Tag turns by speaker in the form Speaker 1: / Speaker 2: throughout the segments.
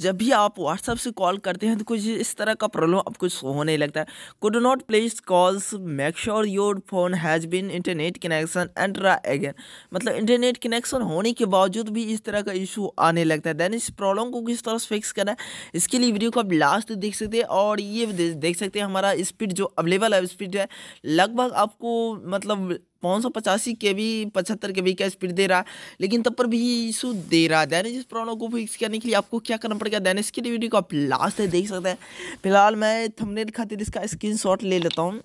Speaker 1: जब भी आप व्हाट्सअप से कॉल करते हैं तो कुछ इस तरह का प्रॉब्लम आपको शो होने लगता है could not place calls make sure your phone has been internet connection and try again मतलब इंटरनेट कनेक्शन होने के बावजूद भी इस तरह का इशू आने लगता है देन इस प्रॉब्लम को किस तरह से फिक्स करना है इसके लिए वीडियो को आप लास्ट देख सकते हैं और ये देख सकते हैं हमारा स्पीड जो अवेलेबल है स्पीड है लगभग आपको मतलब पाँच सौ पचासी के भी पचहत्तर के बी का स्पीड दे रहा है लेकिन तब पर भी इशू दे रहा है दैनिक इस प्रॉब्लम को फिक्स करने के लिए आपको क्या करना पड़ेगा दैनिक की वीडियो को आप लास्ट देख सकते हैं फिलहाल मैं थंबनेल खातिर इसका शॉट ले लेता हूँ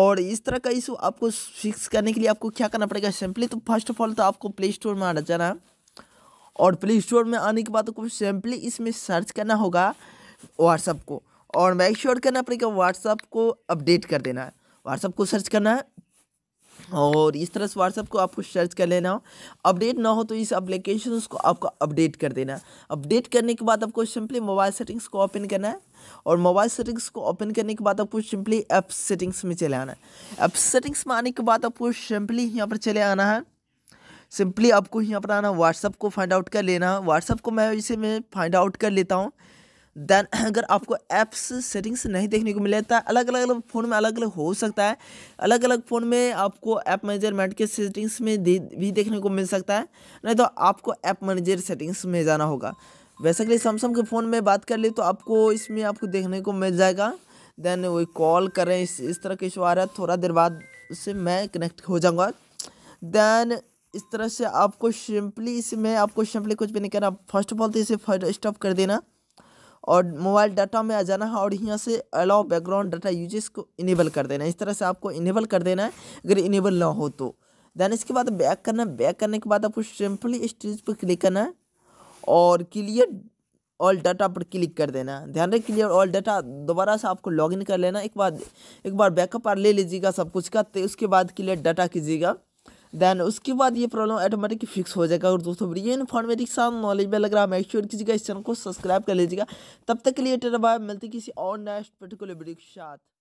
Speaker 1: और इस तरह का इशू आपको फिक्स करने के लिए आपको क्या करना पड़ेगा सिंपली तो फर्स्ट ऑफ ऑल तो आपको प्ले स्टोर में आना जाना है और प्ले स्टोर में आने के बाद आपको सिंपली इसमें सर्च करना होगा व्हाट्सअप को और मैं श्योर करना पड़ेगा व्हाट्सअप को अपडेट कर देना है व्हाट्सअप को सर्च करना है और इस तरह से व्हाट्सअप को आपको सर्च कर लेना हो अपडेट ना हो तो इस अपलिकेशन को आपको अपडेट कर देना अपडेट करने के बाद आपको सिंपली मोबाइल सेटिंग्स को ओपन करना है और मोबाइल सेटिंग्स को ओपन करने के बाद आपको सिंपली ऐप सेटिंग्स में चले आना है ऐप सेटिंग्स में आने के बाद आपको सिंपली यहाँ पर चले आना है सिंपली आपको यहाँ पर आना व्हाट्सअप को फाइंड आउट कर लेना व्हाट्सअप को मैं इसे मैं फाइंड आउट कर लेता हूँ देन अगर आपको ऐप्स सेटिंग्स नहीं देखने को मिले है तो अलग अलग फ़ोन में अलग अलग हो सकता है अलग अलग फ़ोन में आपको ऐप मैनेजरमेंट के सेटिंग्स में भी देखने को मिल सकता है नहीं तो आपको ऐप मैनेजर सेटिंग्स में जाना होगा वैसे के सैमसंग के फ़ोन में बात कर ली तो आपको इसमें आपको देखने को मिल जाएगा देन वही कॉल करें इस इस तरह के इशू आ रहा है थोड़ा देर बाद उससे मैं कनेक्ट हो जाऊँगा देन इस तरह से आपको सिंपली इसमें आपको सिंपली कुछ भी नहीं करना फर्स्ट ऑफ ऑल तो इसे फर्स्ट स्टॉप कर देना और मोबाइल डाटा में आ जाना है और यहाँ से अलाउ बैकग्राउंड डाटा यूजेस को इनेबल कर देना है इस तरह से आपको इनेबल कर देना है अगर इनेबल ना हो तो देन इसके बाद बैक करना है बैक करने के बाद आपको सिंपली स्टेज पर क्लिक करना है और क्लियर ऑल डाटा पर क्लिक कर देना है ध्यान रहे क्लियर ऑल डाटा दोबारा से आपको लॉगिन कर लेना एक बार एक बार बैकअप और ले लीजिएगा सब कुछ का तो उसके बाद क्लियर डाटा कीजिएगा देन उसके बाद ये प्रॉब्लम ऑटोमेटिक फिक्स हो जाएगा और दोस्तों ये इन्फॉर्मेटिक साथ नॉलेज में लग रहा है मेक श्योर कीजिएगा इस चैनल को सब्सक्राइब कर लीजिएगा तब तक के लिए टेरा मिलती किसी और नेक्स्ट पर्टिकुलर वीडियो के साथ